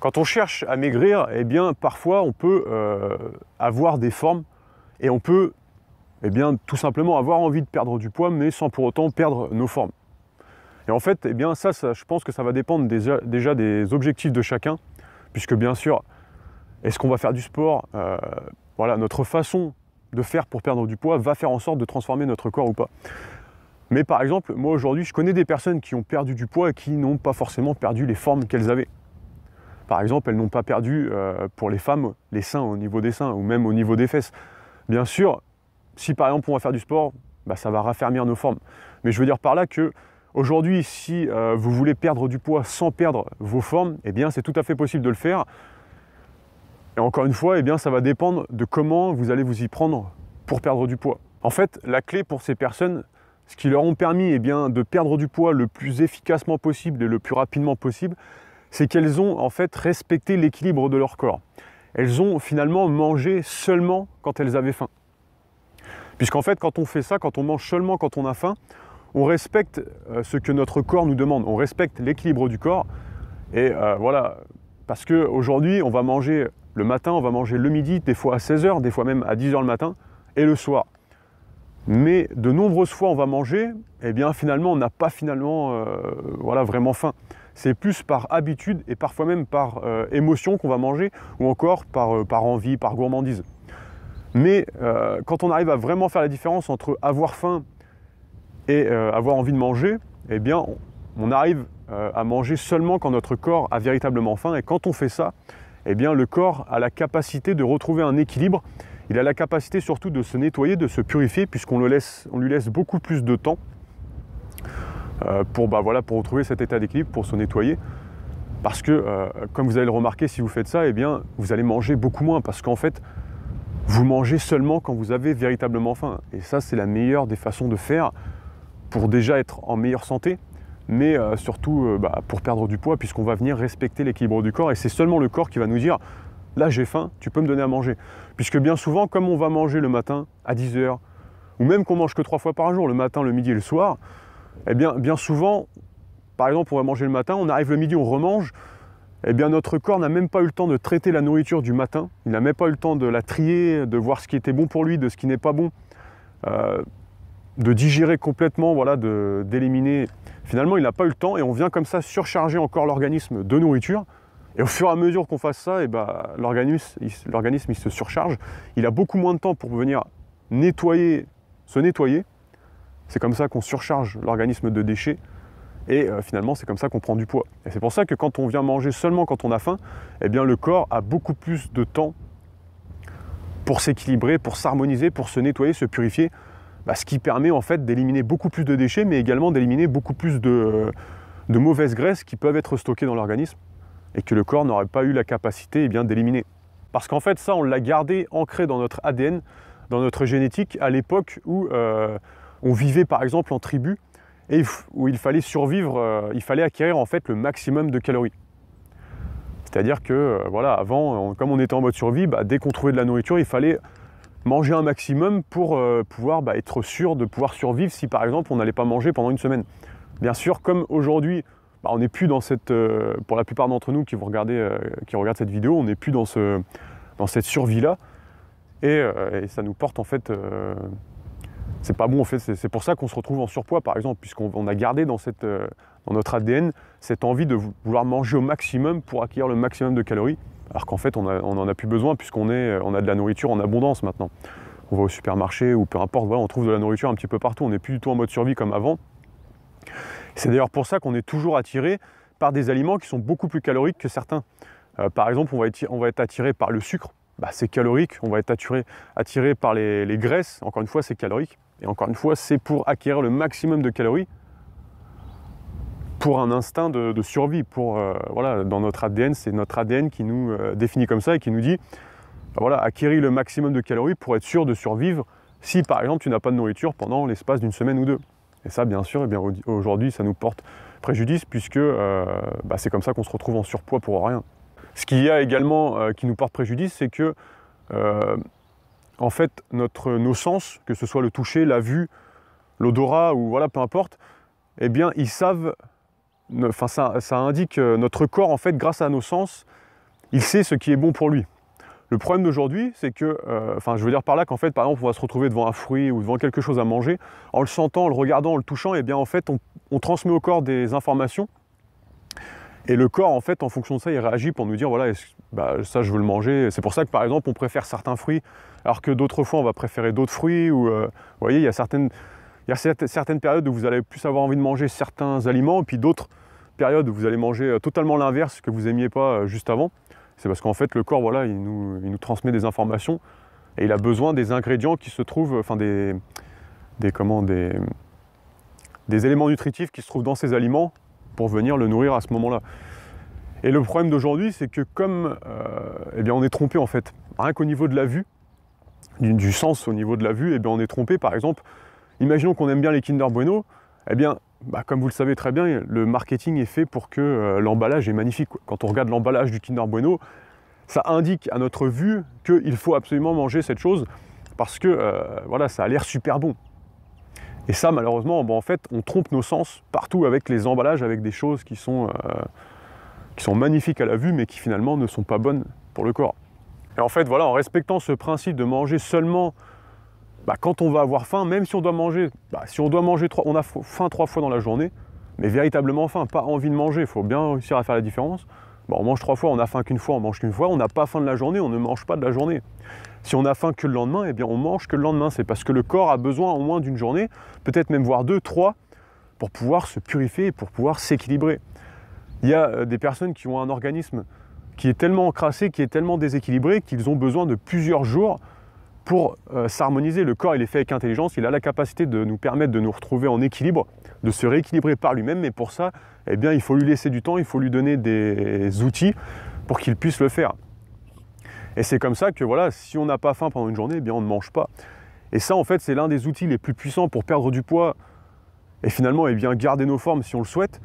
Quand on cherche à maigrir, eh bien, parfois, on peut euh, avoir des formes et on peut eh bien, tout simplement avoir envie de perdre du poids, mais sans pour autant perdre nos formes. Et en fait, eh bien, ça, je pense que ça va dépendre déjà des objectifs de chacun, puisque bien sûr, est-ce qu'on va faire du sport euh, Voilà, notre façon de faire pour perdre du poids va faire en sorte de transformer notre corps ou pas. Mais par exemple, moi aujourd'hui, je connais des personnes qui ont perdu du poids et qui n'ont pas forcément perdu les formes qu'elles avaient. Par exemple, elles n'ont pas perdu euh, pour les femmes les seins au niveau des seins ou même au niveau des fesses. Bien sûr, si par exemple on va faire du sport, bah, ça va raffermir nos formes. Mais je veux dire par là que aujourd'hui, si euh, vous voulez perdre du poids sans perdre vos formes, eh bien c'est tout à fait possible de le faire. Et encore une fois, eh bien ça va dépendre de comment vous allez vous y prendre pour perdre du poids. En fait, la clé pour ces personnes, ce qui leur ont permis eh bien, de perdre du poids le plus efficacement possible et le plus rapidement possible, c'est qu'elles ont en fait respecté l'équilibre de leur corps. Elles ont finalement mangé seulement quand elles avaient faim. Puisqu'en fait, quand on fait ça, quand on mange seulement quand on a faim, on respecte euh, ce que notre corps nous demande, on respecte l'équilibre du corps. Et euh, voilà, parce qu'aujourd'hui, on va manger le matin, on va manger le midi, des fois à 16h, des fois même à 10h le matin, et le soir. Mais de nombreuses fois, on va manger, et eh bien finalement, on n'a pas finalement euh, voilà, vraiment faim c'est plus par habitude et parfois même par euh, émotion qu'on va manger ou encore par, euh, envie, par gourmandise. Mais euh, quand on arrive à vraiment faire la différence entre avoir faim et avoir envie de manger, eh bien on, arrive à manger seulement quand notre corps a véritablement faim et quand on fait ça, eh bien le corps a la capacité de retrouver un équilibre, il a la capacité surtout de se nettoyer, de se purifier puisqu'on lui laisse beaucoup plus de temps euh, pour, bah, voilà, pour retrouver cet état d'équilibre, pour se nettoyer. Parce que, euh, comme vous allez le remarquer, si vous faites ça, eh bien, vous allez manger beaucoup moins. Parce qu'en fait, vous mangez seulement quand vous avez véritablement faim. Et ça, c'est la meilleure des façons de faire pour déjà être en meilleure santé, mais euh, surtout bah, pour perdre du poids, puisqu'on va venir respecter l'équilibre du corps. Et c'est seulement le corps qui va nous dire, là j'ai faim, tu peux me donner à manger. Puisque bien souvent, comme on va manger le matin à 10h, ou même qu'on mange que trois fois par jour, le matin, le midi et le soir, eh bien, bien souvent, par exemple, on va manger le matin, on arrive le midi, on remange, eh bien, notre corps n'a même pas eu le temps de traiter la nourriture du matin, il n'a même pas eu le temps de la trier, de voir ce qui était bon pour lui, de ce qui n'est pas bon, euh, de digérer complètement, voilà, d'éliminer. Finalement, il n'a pas eu le temps et on vient comme ça surcharger encore l'organisme de nourriture. Et au fur et à mesure qu'on fasse ça, eh ben, l'organisme il se surcharge, il a beaucoup moins de temps pour venir nettoyer, se nettoyer, c'est comme ça qu'on surcharge l'organisme de déchets et euh, finalement c'est comme ça qu'on prend du poids. Et c'est pour ça que quand on vient manger seulement quand on a faim, eh bien le corps a beaucoup plus de temps pour s'équilibrer, pour s'harmoniser, pour se nettoyer, se purifier, bah, ce qui permet en fait d'éliminer beaucoup plus de déchets, mais également d'éliminer beaucoup plus de, mauvaises graisses qui peuvent être stockées dans l'organisme et que le corps n'aurait pas eu la capacité eh d'éliminer. Parce qu'en fait ça on l'a gardé ancré dans notre ADN, dans notre génétique à l'époque où euh, on vivait par exemple en tribu et où il fallait survivre, euh, il fallait acquérir en fait le maximum de calories. C'est-à-dire que euh, voilà, avant, comme on était en mode survie, bah, dès qu'on trouvait de la nourriture, il fallait manger un maximum pour euh, pouvoir bah, être sûr de pouvoir survivre si par exemple on n'allait pas manger pendant une semaine. Bien sûr, comme aujourd'hui, bah, on n'est plus dans cette, pour la plupart d'entre nous qui vous regardez, qui regardent cette vidéo, on n'est plus dans ce, dans cette survie là, et, ça nous porte en fait c'est pas bon en fait. C'est pour ça qu'on se retrouve en surpoids par exemple, puisqu'on a gardé dans, euh, notre ADN cette envie de vouloir manger au maximum pour acquérir le maximum de calories, alors qu'en fait on n'en a plus besoin puisqu'on euh, a de la nourriture en abondance maintenant. On va au supermarché ou peu importe, on trouve de la nourriture un petit peu partout, on n'est plus du tout en mode survie comme avant. C'est d'ailleurs pour ça qu'on est toujours attiré par des aliments qui sont beaucoup plus caloriques que certains. Euh, par exemple, on va, être, attiré par le sucre, bah, c'est calorique, on va être attiré, par les graisses, encore une fois c'est calorique. Et encore une fois, c'est pour acquérir le maximum de calories pour un instinct de, survie. Pour, euh, voilà, dans notre ADN, c'est notre ADN qui nous euh, définit comme ça et qui nous dit bah voilà, acquérir le maximum de calories pour être sûr de survivre si par exemple tu n'as pas de nourriture pendant l'espace d'une semaine ou deux. Et ça, bien sûr, eh aujourd'hui, ça nous porte préjudice puisque euh, bah, c'est comme ça qu'on se retrouve en surpoids pour rien. Ce qu'il y a également qui nous porte préjudice, c'est que en fait, notre, nos sens, que ce soit le toucher, la vue, l'odorat ou voilà, peu importe, eh bien, ils savent, enfin, ça, ça indique euh, notre corps, en fait, grâce à nos sens, il sait ce qui est bon pour lui. Le problème d'aujourd'hui, c'est que, euh, enfin, je veux dire par là qu'en fait, par exemple, on va se retrouver devant un fruit ou devant quelque chose à manger, en le sentant, en le regardant, en le touchant, eh bien, en fait, on transmet au corps des informations et le corps, en fait, en fonction de ça, il réagit pour nous dire voilà, bah, ça, je veux le manger. C'est pour ça que, par exemple, on préfère certains fruits, alors que d'autres fois, on va préférer d'autres fruits. Ou, euh, vous voyez, il y a certaines, il certaines périodes où vous allez plus avoir envie de manger certains aliments, et puis d'autres périodes où vous allez manger euh, totalement l'inverse que vous n'aimiez pas euh, juste avant. C'est parce qu'en fait, le corps, voilà, il nous, il nous, transmet des informations et il a besoin des ingrédients qui se trouvent, enfin des, des, comment, des, des éléments nutritifs qui se trouvent dans ces aliments pour venir le nourrir à ce moment-là. Et le problème d'aujourd'hui, c'est que comme euh, eh bien, on est trompé en fait, rien qu'au niveau de la vue, du, sens au niveau de la vue, eh bien, on est trompé. Par exemple, imaginons qu'on aime bien les Kinder Bueno, eh bien, bah, comme vous le savez très bien, le marketing est fait pour que euh, l'emballage est magnifique. Quand on regarde l'emballage du Kinder Bueno, ça indique à notre vue qu'il faut absolument manger cette chose parce que euh, voilà, ça a l'air super bon. Et ça, malheureusement, en fait, on trompe nos sens partout avec les emballages, avec des choses euh, qui sont, magnifiques à la vue, mais qui finalement ne sont pas bonnes pour le corps. Et en fait, voilà, en respectant ce principe de manger seulement bah, quand on va avoir faim, même si on doit manger, bah, si on doit manger, trois, on a faim trois fois dans la journée, mais véritablement faim, pas envie de manger, il faut bien réussir à faire la différence on mange trois fois, on a faim qu'une fois, on mange qu'une fois, on n'a pas faim de la journée, on ne mange pas de la journée. Si on a faim que le lendemain, eh bien on mange que le lendemain. C'est parce que le corps a besoin au moins d'une journée, peut-être même voire deux, trois, pour pouvoir se purifier et pour pouvoir s'équilibrer. Il y a euh, des personnes qui ont un organisme qui est tellement encrassé, qui est tellement déséquilibré, qu'ils ont besoin de plusieurs jours pour euh, s'harmoniser. Le corps, il est fait avec intelligence, il a la capacité de nous permettre de nous retrouver en équilibre, de se rééquilibrer par lui-même, mais pour ça, eh bien, il faut lui laisser du temps, il faut lui donner des outils pour qu'il puisse le faire. Et c'est comme ça que voilà, si on n'a pas faim pendant une journée, eh bien, on ne mange pas. Et ça, en fait, c'est l'un des outils les plus puissants pour perdre du poids et finalement, eh bien, garder nos formes si on le souhaite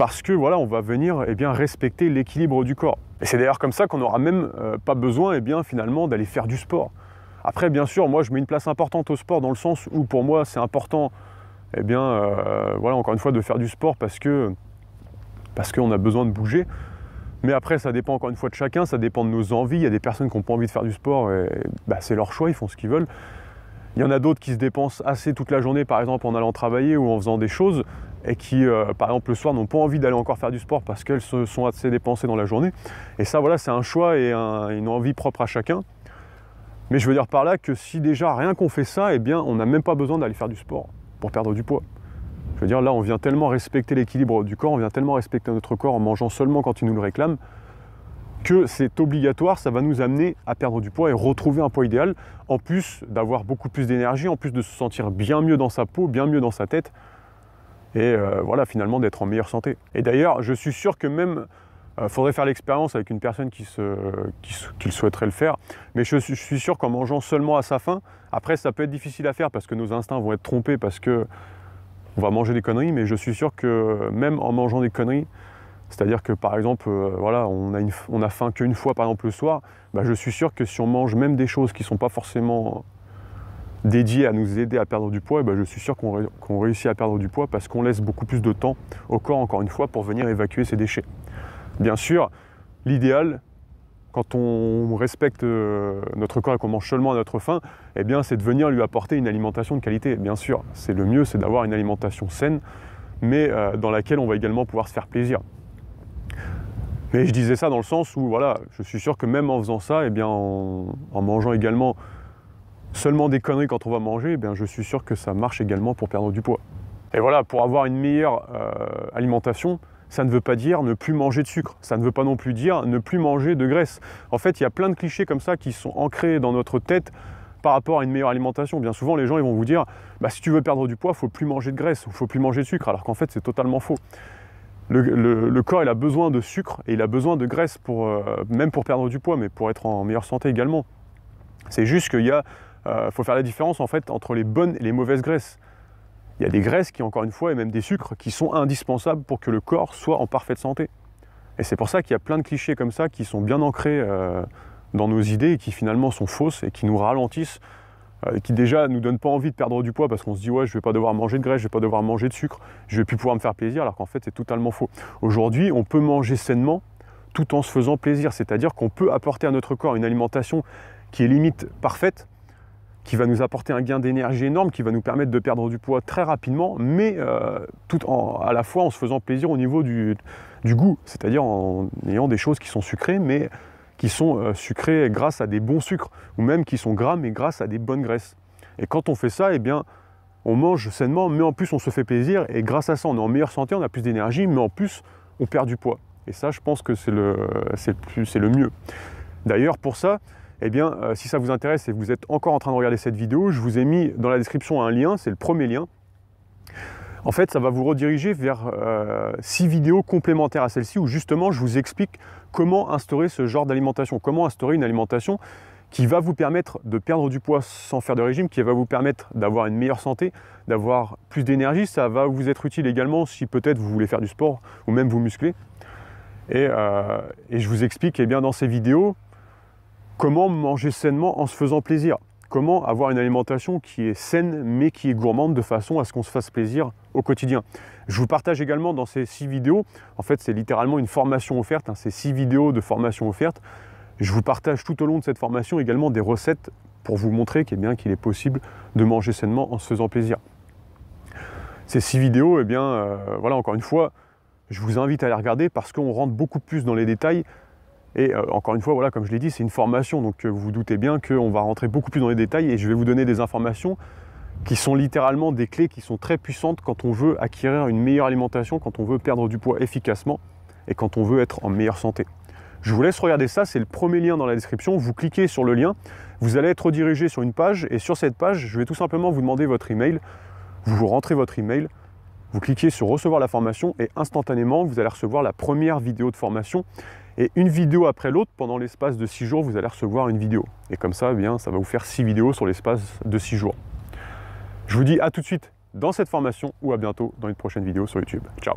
parce que voilà, on va venir et eh bien, respecter l'équilibre du corps. Et c'est d'ailleurs comme ça qu'on n'aura même euh, pas besoin et eh bien, finalement d'aller faire du sport. Après, bien sûr, moi je mets une place importante au sport dans le sens où pour moi c'est important, et eh bien, euh, voilà, encore une fois, de faire du sport parce que parce qu'on a besoin de bouger. Mais après, ça dépend encore une fois de chacun, ça dépend de nos envies. Il y a des personnes qui n'ont pas envie de faire du sport, et, bah, c'est leur choix, ils font ce qu'ils veulent. Il y en a d'autres qui se dépensent assez toute la journée, par exemple en allant travailler ou en faisant des choses, et qui, euh, par exemple, le soir n'ont pas envie d'aller encore faire du sport parce qu'elles se sont assez dépensées dans la journée. Et ça, voilà, c'est un choix et une envie propre à chacun. Mais je veux dire par là que si déjà rien qu'on fait ça, eh bien, on n'a même pas besoin d'aller faire du sport pour perdre du poids. Je veux dire, là, on vient tellement respecter l'équilibre du corps, on vient tellement respecter notre corps en mangeant seulement quand il nous le réclame, que c'est obligatoire, ça va nous amener à perdre du poids et retrouver un poids idéal, en plus d'avoir beaucoup plus d'énergie, en plus de se sentir bien mieux dans sa peau, bien mieux dans sa tête, et euh, voilà, finalement d'être en meilleure santé. Et d'ailleurs, je suis sûr que même, il euh, faudrait faire l'expérience avec une personne qui, se, souhaiterait le faire, mais je, je suis sûr qu'en mangeant seulement à sa faim, après ça peut être difficile à faire parce que nos instincts vont être trompés, parce que on va manger des conneries, mais je suis sûr que même en mangeant des conneries, c'est-à-dire que par exemple, euh, voilà, on a, faim qu'une fois par exemple le soir, bah, je suis sûr que si on mange même des choses qui ne sont pas forcément dédiées à nous aider à perdre du poids, bah, je suis sûr qu'on, réussit à perdre du poids parce qu'on laisse beaucoup plus de temps au corps, encore une fois, pour venir évacuer ses déchets. Bien sûr, l'idéal, quand on respecte euh, notre corps et qu'on mange seulement à notre faim, eh bien, c'est de venir lui apporter une alimentation de qualité. Bien sûr, c'est le mieux, c'est d'avoir une alimentation saine, mais euh, dans laquelle on va également pouvoir se faire plaisir. Mais je disais ça dans le sens où, voilà, je suis sûr que même en faisant ça, et eh bien, en, mangeant également seulement des conneries quand on va manger, eh bien, je suis sûr que ça marche également pour perdre du poids. Et voilà, pour avoir une meilleure euh, alimentation, ça ne veut pas dire ne plus manger de sucre, ça ne veut pas non plus dire ne plus manger de graisse. En fait, il y a plein de clichés comme ça qui sont ancrés dans notre tête par rapport à une meilleure alimentation. Bien souvent, les gens ils vont vous dire bah, si tu veux perdre du poids, il faut plus manger de graisse, il faut plus manger de sucre, alors qu'en fait, c'est totalement faux le, corps il a besoin de sucre et il a besoin de graisse euh, même pour perdre du poids, mais pour être en meilleure santé également. C'est juste qu'il y a, euh, faut faire la différence en fait entre les bonnes et les mauvaises graisses. Il y a des graisses qui encore une fois et même des sucres qui sont indispensables pour que le corps soit en parfaite santé. Et c'est pour ça qu'il y a plein de clichés comme ça qui sont bien ancrés euh, dans nos idées et qui finalement sont fausses et qui nous ralentissent euh, qui déjà nous donne pas envie de perdre du poids parce qu'on se dit ouais je vais pas devoir manger de graisse, je vais pas devoir manger de sucre, je vais plus pouvoir me faire plaisir alors qu'en fait c'est totalement faux. Aujourd'hui on peut manger sainement tout en se faisant plaisir, c'est-à-dire qu'on peut apporter à notre corps une alimentation qui est limite parfaite, qui va nous apporter un gain d'énergie énorme, qui va nous permettre de perdre du poids très rapidement, mais euh, tout en, à la fois en se faisant plaisir au niveau du, du goût, c'est-à-dire en ayant des choses qui sont sucrées mais qui sont euh, sucrés grâce à des bons sucres, ou même qui sont gras mais grâce à des bonnes graisses. Et quand on fait ça, eh bien, on mange sainement, mais en plus on se fait plaisir, et grâce à ça on est en meilleure santé, on a plus d'énergie, mais en plus on perd du poids. Et ça, je pense que c'est le, le, mieux. D'ailleurs, pour ça, eh bien, euh, si ça vous intéresse et vous êtes encore en train de regarder cette vidéo, je vous ai mis dans la description un lien, c'est le premier lien, en fait, ça va vous rediriger vers euh, six vidéos complémentaires à celle-ci où justement je vous explique comment instaurer ce genre d'alimentation, comment instaurer une alimentation qui va vous permettre de perdre du poids sans faire de régime, qui va vous permettre d'avoir une meilleure santé, d'avoir plus d'énergie. Ça va vous être utile également si peut-être vous voulez faire du sport ou même vous muscler. Et, euh, et je vous explique eh bien, dans ces vidéos comment manger sainement en se faisant plaisir comment avoir une alimentation qui est saine mais qui est gourmande de façon à ce qu'on se fasse plaisir au quotidien. Je vous partage également dans ces six vidéos, en fait c'est littéralement une formation offerte, hein, ces six vidéos de formation offerte. Je vous partage tout au long de cette formation également des recettes pour vous montrer qu'il est, bien, qu'il est possible de manger sainement en se faisant plaisir. Ces six vidéos, eh bien, euh, voilà, encore une fois, je vous invite à les regarder parce qu'on rentre beaucoup plus dans les détails et euh, encore une fois, voilà, comme je l'ai dit, c'est une formation, donc euh, vous vous doutez bien qu'on va rentrer beaucoup plus dans les détails et je vais vous donner des informations qui sont littéralement des clés qui sont très puissantes quand on veut acquérir une meilleure alimentation, quand on veut perdre du poids efficacement et quand on veut être en meilleure santé. Je vous laisse regarder ça, c'est le premier lien dans la description. Vous cliquez sur le lien, vous allez être redirigé sur une page et sur cette page, je vais tout simplement vous demander votre email. Vous rentrez votre email, vous cliquez sur recevoir la formation et instantanément, vous allez recevoir la première vidéo de formation et une vidéo après l'autre, pendant l'espace de 6 jours, vous allez recevoir une vidéo. Et comme ça, eh bien, ça va vous faire 6 vidéos sur l'espace de 6 jours. Je vous dis à tout de suite dans cette formation ou à bientôt dans une prochaine vidéo sur YouTube. Ciao